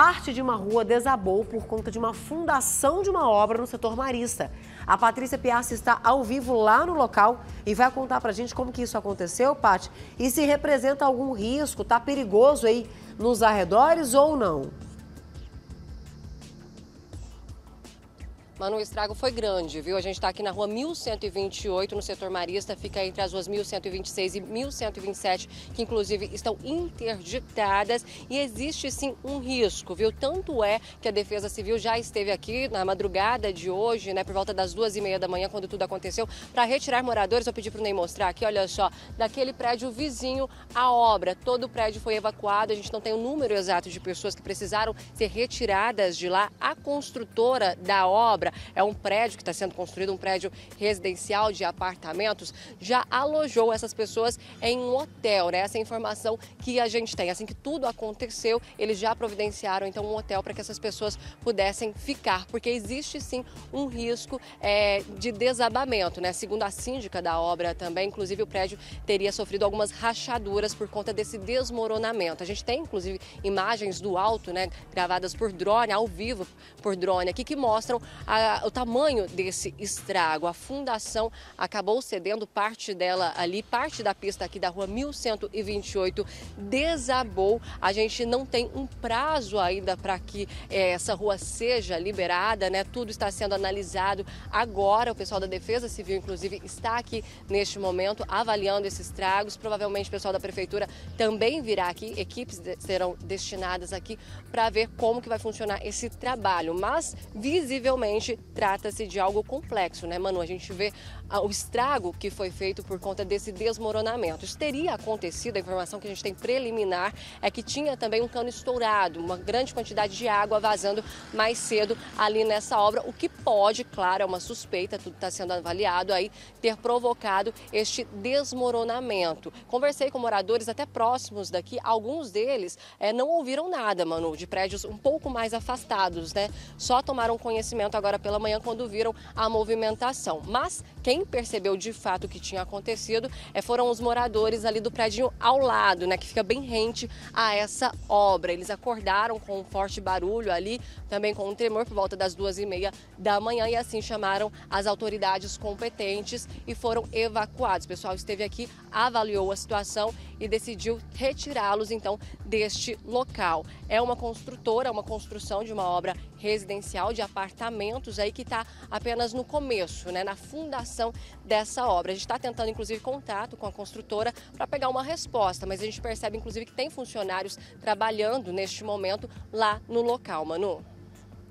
Parte de uma rua desabou por conta de uma fundação de uma obra no setor marista. A Patrícia Piazza está ao vivo lá no local e vai contar pra gente como que isso aconteceu, Paty, e se representa algum risco, tá perigoso aí nos arredores ou não? Mano, o estrago foi grande, viu? A gente está aqui na rua 1128, no setor marista, fica entre as ruas 1126 e 1127, que inclusive estão interditadas. E existe sim um risco, viu? Tanto é que a Defesa Civil já esteve aqui na madrugada de hoje, né, por volta das duas e meia da manhã, quando tudo aconteceu, para retirar moradores. Eu pedi para o Ney mostrar aqui, olha só, daquele prédio vizinho à obra. Todo o prédio foi evacuado, a gente não tem o número exato de pessoas que precisaram ser retiradas de lá. A construtora da obra obra é um prédio que está sendo construído, um prédio residencial de apartamentos, já alojou essas pessoas em um hotel, né? Essa é a informação que a gente tem. Assim que tudo aconteceu, eles já providenciaram então um hotel para que essas pessoas pudessem ficar, porque existe sim um risco é, de desabamento, né? Segundo a síndica da obra também, inclusive o prédio teria sofrido algumas rachaduras por conta desse desmoronamento. A gente tem inclusive imagens do alto, né, gravadas por drone ao vivo por drone aqui que mostram a o tamanho desse estrago. A fundação acabou cedendo parte dela ali, parte da pista aqui da rua 1128 desabou. A gente não tem um prazo ainda para que é, essa rua seja liberada, né? Tudo está sendo analisado agora. O pessoal da Defesa Civil, inclusive, está aqui neste momento avaliando esses estragos. Provavelmente o pessoal da prefeitura também virá aqui, equipes de, serão destinadas aqui para ver como que vai funcionar esse trabalho. Mas visivelmente realmente trata-se de algo complexo, né, Manu? A gente vê o estrago que foi feito por conta desse desmoronamento. Isso teria acontecido, a informação que a gente tem preliminar é que tinha também um cano estourado, uma grande quantidade de água vazando mais cedo ali nessa obra, o que pode, claro, é uma suspeita, tudo está sendo avaliado aí, ter provocado este desmoronamento. Conversei com moradores até próximos daqui, alguns deles é, não ouviram nada, Manu, de prédios um pouco mais afastados, né? Só tomaram conhecimento agora agora pela manhã quando viram a movimentação. Mas quem percebeu de fato o que tinha acontecido é, foram os moradores ali do prédio ao lado, né, que fica bem rente a essa obra. Eles acordaram com um forte barulho ali, também com um tremor por volta das duas e meia da manhã e assim chamaram as autoridades competentes e foram evacuados. O pessoal esteve aqui, avaliou a situação e decidiu retirá-los então deste local. É uma construtora, uma construção de uma obra residencial de apartamentos aí que está apenas no começo, né, na fundação dessa obra. A gente está tentando, inclusive, contato com a construtora para pegar uma resposta, mas a gente percebe, inclusive, que tem funcionários trabalhando neste momento lá no local, Manu.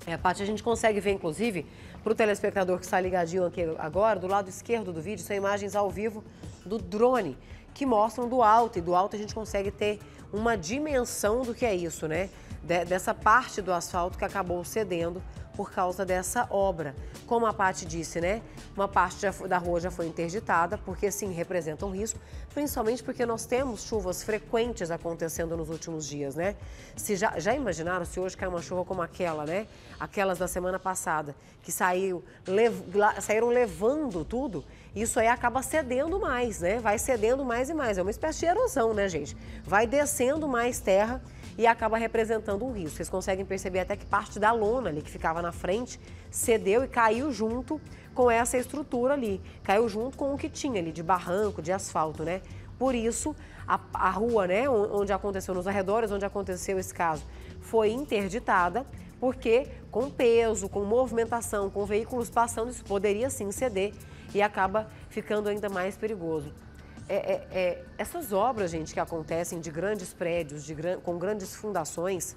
É, Paty, a gente consegue ver, inclusive, para o telespectador que está ligadinho aqui agora, do lado esquerdo do vídeo, são imagens ao vivo do drone, que mostram do alto, e do alto a gente consegue ter uma dimensão do que é isso, né? de, dessa parte do asfalto que acabou cedendo por causa dessa obra. Como a Paty disse, né? Uma parte já, da rua já foi interditada, porque sim, representa um risco, principalmente porque nós temos chuvas frequentes acontecendo nos últimos dias, né? Se já, já imaginaram se hoje cai uma chuva como aquela, né? Aquelas da semana passada, que saiu, lev, saíram levando tudo, isso aí acaba cedendo mais, né? Vai cedendo mais e mais. É uma espécie de erosão, né, gente? Vai descendo mais terra e acaba representando um risco. Vocês conseguem perceber até que parte da lona ali que ficava na frente cedeu e caiu junto com essa estrutura ali, caiu junto com o que tinha ali de barranco, de asfalto, né? Por isso, a, a rua, né, onde aconteceu, nos arredores onde aconteceu esse caso, foi interditada, porque com peso, com movimentação, com veículos passando, isso poderia sim ceder e acaba ficando ainda mais perigoso. É, é, é, essas obras, gente, que acontecem de grandes prédios, de gran... com grandes fundações,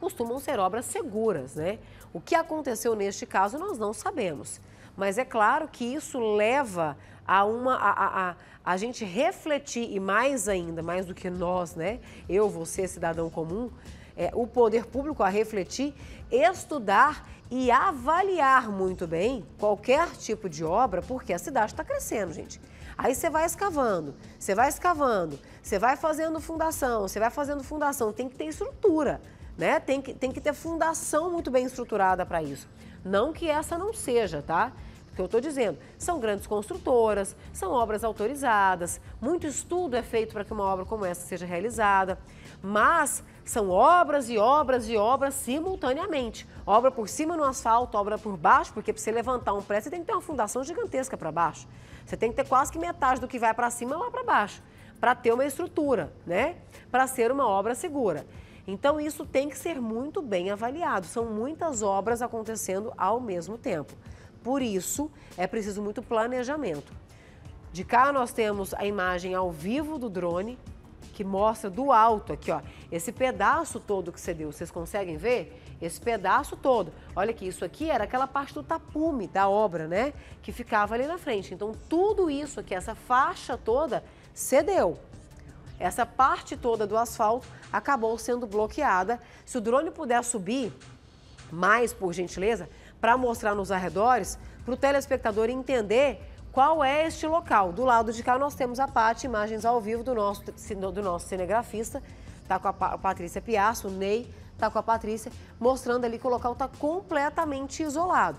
costumam ser obras seguras, né? O que aconteceu neste caso nós não sabemos. Mas é claro que isso leva a uma a, a, a, a gente refletir e mais ainda, mais do que nós, né? Eu, você, cidadão comum, é, o poder público a refletir, estudar e avaliar muito bem qualquer tipo de obra, porque a cidade está crescendo, gente. Aí você vai escavando, você vai escavando, você vai fazendo fundação, você vai fazendo fundação, tem que ter estrutura, né? Tem que, tem que ter fundação muito bem estruturada para isso. Não que essa não seja, tá? que eu estou dizendo. São grandes construtoras, são obras autorizadas, muito estudo é feito para que uma obra como essa seja realizada, mas são obras e obras e obras simultaneamente. Obra por cima no asfalto, obra por baixo, porque para você levantar um prédio, você tem que ter uma fundação gigantesca para baixo. Você tem que ter quase que metade do que vai para cima lá para baixo, para ter uma estrutura, né? Para ser uma obra segura. Então, isso tem que ser muito bem avaliado. São muitas obras acontecendo ao mesmo tempo. Por isso, é preciso muito planejamento. De cá nós temos a imagem ao vivo do drone, que mostra do alto aqui, ó, esse pedaço todo que cedeu. Vocês conseguem ver? Esse pedaço todo. Olha que isso aqui era aquela parte do tapume da obra, né? Que ficava ali na frente. Então, tudo isso aqui, essa faixa toda, cedeu. Essa parte toda do asfalto acabou sendo bloqueada. Se o drone puder subir mais, por gentileza, para mostrar nos arredores, para o telespectador entender qual é este local. Do lado de cá nós temos a Pati, imagens ao vivo do nosso, do nosso cinegrafista, está com a Patrícia Piaço, o Ney está com a Patrícia, mostrando ali que o local está completamente isolado.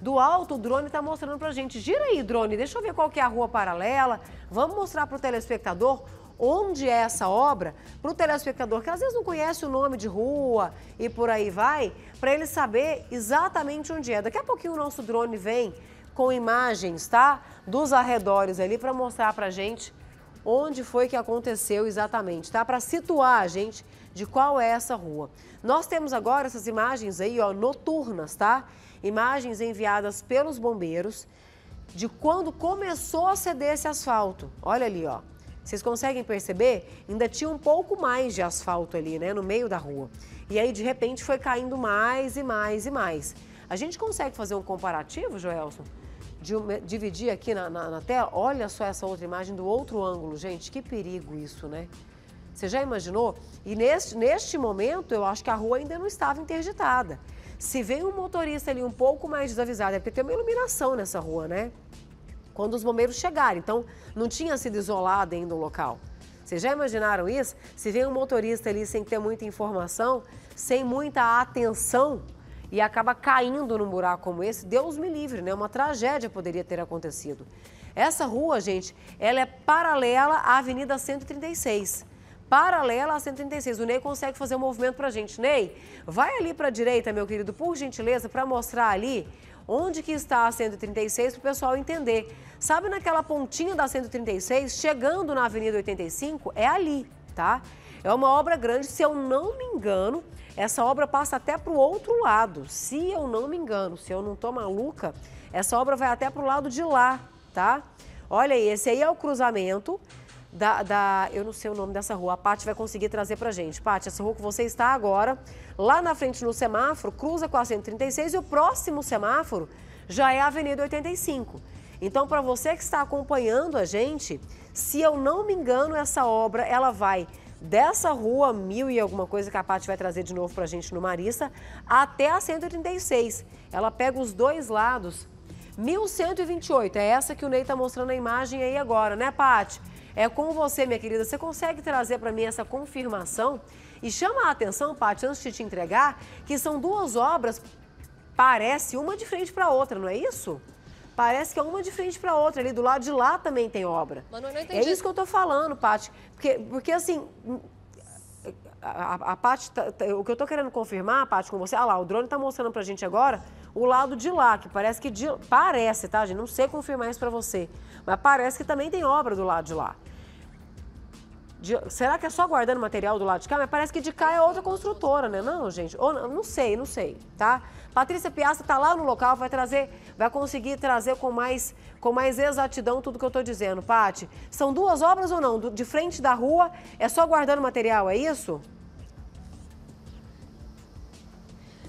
Do alto, o drone está mostrando para a gente. Gira aí, drone, deixa eu ver qual que é a rua paralela. Vamos mostrar para o telespectador onde é essa obra para o telespectador, que às vezes não conhece o nome de rua e por aí vai, para ele saber exatamente onde é. Daqui a pouquinho o nosso drone vem com imagens, tá? Dos arredores ali para mostrar para gente onde foi que aconteceu exatamente, tá? Para situar a gente de qual é essa rua. Nós temos agora essas imagens aí, ó, noturnas, tá? Imagens enviadas pelos bombeiros de quando começou a ceder esse asfalto. Olha ali, ó. Vocês conseguem perceber? Ainda tinha um pouco mais de asfalto ali, né? No meio da rua. E aí, de repente, foi caindo mais e mais e mais. A gente consegue fazer um comparativo, Joelson? De, dividir aqui na, na, na tela? Olha só essa outra imagem do outro ângulo, gente. Que perigo isso, né? Você já imaginou? E neste, neste momento, eu acho que a rua ainda não estava interditada. Se vem um motorista ali um pouco mais desavisado, é porque tem uma iluminação nessa rua, né? quando os bombeiros chegaram. Então, não tinha sido isolado ainda o local. Vocês já imaginaram isso? Se vem um motorista ali sem ter muita informação, sem muita atenção e acaba caindo num buraco como esse, Deus me livre, né? Uma tragédia poderia ter acontecido. Essa rua, gente, ela é paralela à Avenida 136 paralela à 136. O Ney consegue fazer um movimento para a gente. Ney, vai ali para a direita, meu querido, por gentileza, para mostrar ali Onde que está a 136 para o pessoal entender. Sabe naquela pontinha da 136, chegando na Avenida 85, é ali, tá? É uma obra grande, se eu não me engano, essa obra passa até para o outro lado, se eu não me engano, se eu não estou maluca, essa obra vai até para o lado de lá, tá? Olha aí, esse aí é o cruzamento da, da, eu não sei o nome dessa rua, a Paty vai conseguir trazer pra gente. Paty, essa rua que você está agora, lá na frente no semáforo, cruza com a 136 e o próximo semáforo já é a Avenida 85. Então, para você que está acompanhando a gente, se eu não me engano, essa obra ela vai dessa rua mil e alguma coisa que a Paty vai trazer de novo para a gente no Marista, até a 136. Ela pega os dois lados. 1128, é essa que o Ney está mostrando a imagem aí agora, né, Paty? É com você, minha querida. Você consegue trazer para mim essa confirmação? E chama a atenção, Paty, antes de te entregar, que são duas obras, parece uma de frente para a outra, não é isso? Parece que é uma de frente para outra, ali do lado de lá também tem obra. Mas eu não é entendi. É isso que eu estou falando, Paty. Porque, porque assim, a, a, a Paty, tá, tá, o que eu tô querendo confirmar, Paty, com você, ah lá, o drone tá mostrando pra gente agora o lado de lá, que parece que, de, parece, tá, gente? Não sei confirmar isso pra você, mas parece que também tem obra do lado de lá. De, será que é só guardando material do lado de cá? Mas parece que de cá é outra construtora, né? Não, gente. Ou, não sei, não sei, tá? Patrícia Piazza está lá no local, vai trazer, vai conseguir trazer com mais, com mais exatidão tudo que eu estou dizendo. Pati, são duas obras ou não? Do, de frente da rua, é só guardando material, é isso?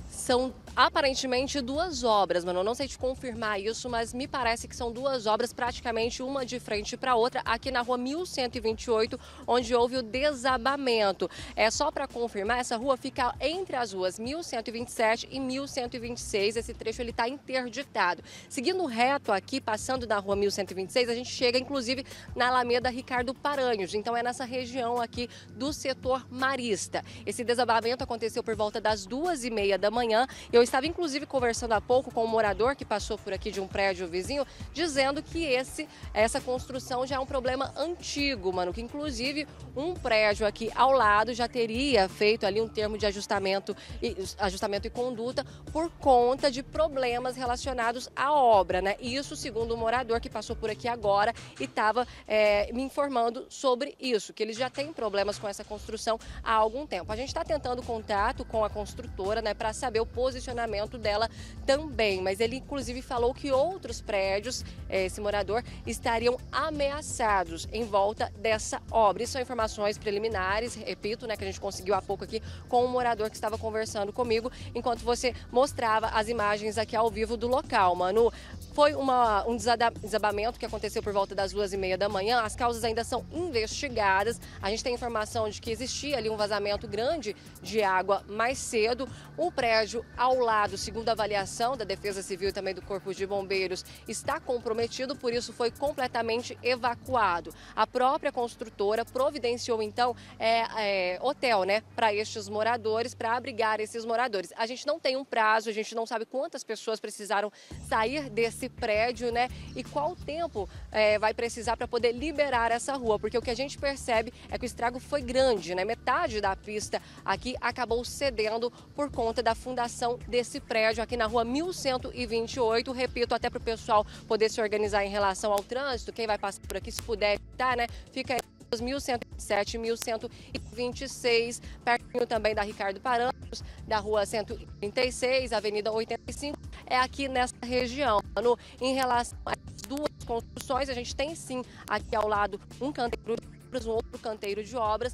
São aparentemente duas obras, mano. Eu não sei te confirmar isso, mas me parece que são duas obras praticamente uma de frente para outra aqui na rua 1128, onde houve o desabamento. É só para confirmar, essa rua fica entre as ruas 1127 e 1126. Esse trecho ele tá interditado. Seguindo reto aqui, passando da rua 1126, a gente chega inclusive na Alameda Ricardo Paranhos. Então é nessa região aqui do setor marista. Esse desabamento aconteceu por volta das duas e meia da manhã. Eu eu estava inclusive conversando há pouco com um morador que passou por aqui de um prédio vizinho, dizendo que esse, essa construção já é um problema antigo, mano, que inclusive um prédio aqui ao lado já teria feito ali um termo de ajustamento e, ajustamento e conduta por conta de problemas relacionados à obra, né? Isso segundo o um morador que passou por aqui agora e estava é, me informando sobre isso, que eles já têm problemas com essa construção há algum tempo. A gente está tentando contato com a construtora, né, para saber o posicionamento funcionamento dela também. Mas ele, inclusive, falou que outros prédios, eh, esse morador, estariam ameaçados em volta dessa obra. Isso são informações preliminares, repito, né, que a gente conseguiu há pouco aqui com o um morador que estava conversando comigo, enquanto você mostrava as imagens aqui ao vivo do local, Manu. Foi uma, um desabamento que aconteceu por volta das duas e meia da manhã. As causas ainda são investigadas. A gente tem informação de que existia ali um vazamento grande de água mais cedo. O prédio ao lado, segundo a avaliação da Defesa Civil e também do Corpo de Bombeiros, está comprometido, por isso foi completamente evacuado. A própria construtora providenciou, então, é, é, hotel né, para estes moradores, para abrigar esses moradores. A gente não tem um prazo, a gente não sabe quantas pessoas precisaram sair desse prédio né, e qual tempo é, vai precisar para poder liberar essa rua, porque o que a gente percebe é que o estrago foi grande, né? metade da pista aqui acabou cedendo por conta da fundação desse prédio aqui na rua 1128. Repito, até para o pessoal poder se organizar em relação ao trânsito, quem vai passar por aqui, se puder evitar, né? Fica aí. 1107, 1126, pertinho também da Ricardo Paranos, da rua 136, Avenida 85, é aqui nessa região. No, em relação às duas construções, a gente tem sim aqui ao lado um canteiro de obras, um outro canteiro de obras,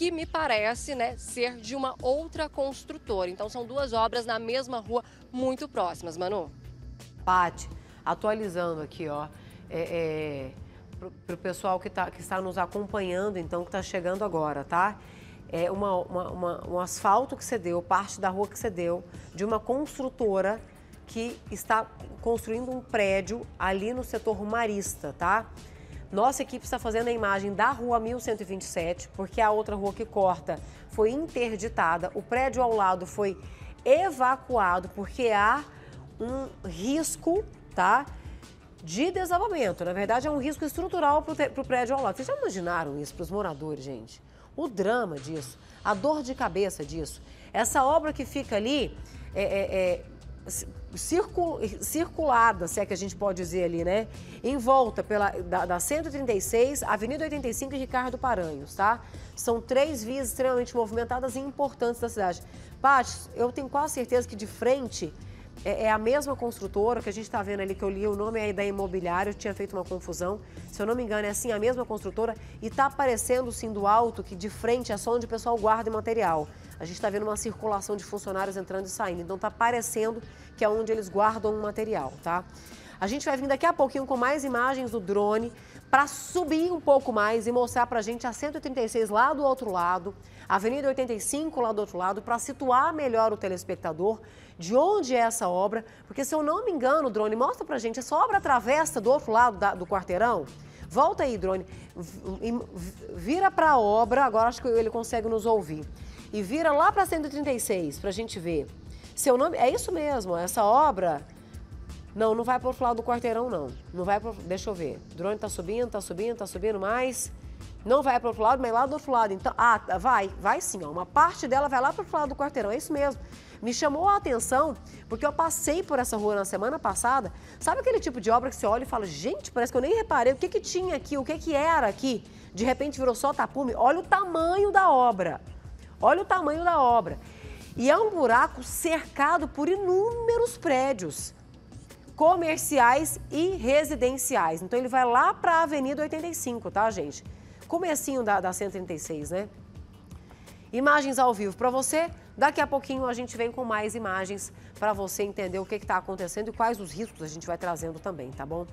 que me parece né, ser de uma outra construtora. Então são duas obras na mesma rua, muito próximas, Manu. Pati, atualizando aqui, ó. É, é, para o pessoal que, tá, que está nos acompanhando, então, que está chegando agora, tá? É uma, uma, uma, um asfalto que cedeu, parte da rua que cedeu, de uma construtora que está construindo um prédio ali no setor marista, tá? Nossa equipe está fazendo a imagem da rua 1127, porque a outra rua que corta foi interditada. O prédio ao lado foi evacuado porque há um risco, tá? De desabamento. Na verdade, é um risco estrutural para o prédio ao lado. Vocês já imaginaram isso para os moradores, gente? O drama disso, a dor de cabeça disso. Essa obra que fica ali é, é, é circulada, se é que a gente pode dizer ali, né? Em volta pela, da, da 136, Avenida 85 e Ricardo Paranhos, tá? São três vias extremamente movimentadas e importantes da cidade. Paty, eu tenho quase certeza que de frente é, é a mesma construtora que a gente está vendo ali, que eu li o nome aí da Imobiliário, tinha feito uma confusão. Se eu não me engano, é assim, a mesma construtora. E está aparecendo, sim, do alto, que de frente é só onde o pessoal guarda o material. A gente está vendo uma circulação de funcionários entrando e saindo. Então está aparecendo que é onde eles guardam o material, tá? A gente vai vir daqui a pouquinho com mais imagens do drone, para subir um pouco mais e mostrar para a gente a 136 lá do outro lado, a Avenida 85 lá do outro lado, para situar melhor o telespectador de onde é essa obra, porque se eu não me engano, drone, mostra para a gente, essa obra atravessa do outro lado da, do quarteirão? Volta aí, drone, vira para a obra, agora acho que ele consegue nos ouvir, e vira lá para 136 para a gente ver. Seu nome, é isso mesmo, essa obra não, não vai para o outro lado do quarteirão, não. Não vai pro... Deixa eu ver. O drone tá subindo, tá subindo, tá subindo mais. Não vai para o outro lado, mas lá do outro lado. Então, ah, tá, vai, vai sim. Ó. Uma parte dela vai lá para o outro lado do quarteirão. É isso mesmo. Me chamou a atenção porque eu passei por essa rua na semana passada. Sabe aquele tipo de obra que você olha e fala, gente, parece que eu nem reparei o que, que tinha aqui, o que, que era aqui. De repente virou só tapume. Olha o tamanho da obra. Olha o tamanho da obra. E é um buraco cercado por inúmeros prédios comerciais e residenciais. Então ele vai lá para a Avenida 85, tá, gente? Comecinho da, da 136, né? Imagens ao vivo para você. Daqui a pouquinho a gente vem com mais imagens para você entender o que está acontecendo e quais os riscos a gente vai trazendo também, tá bom?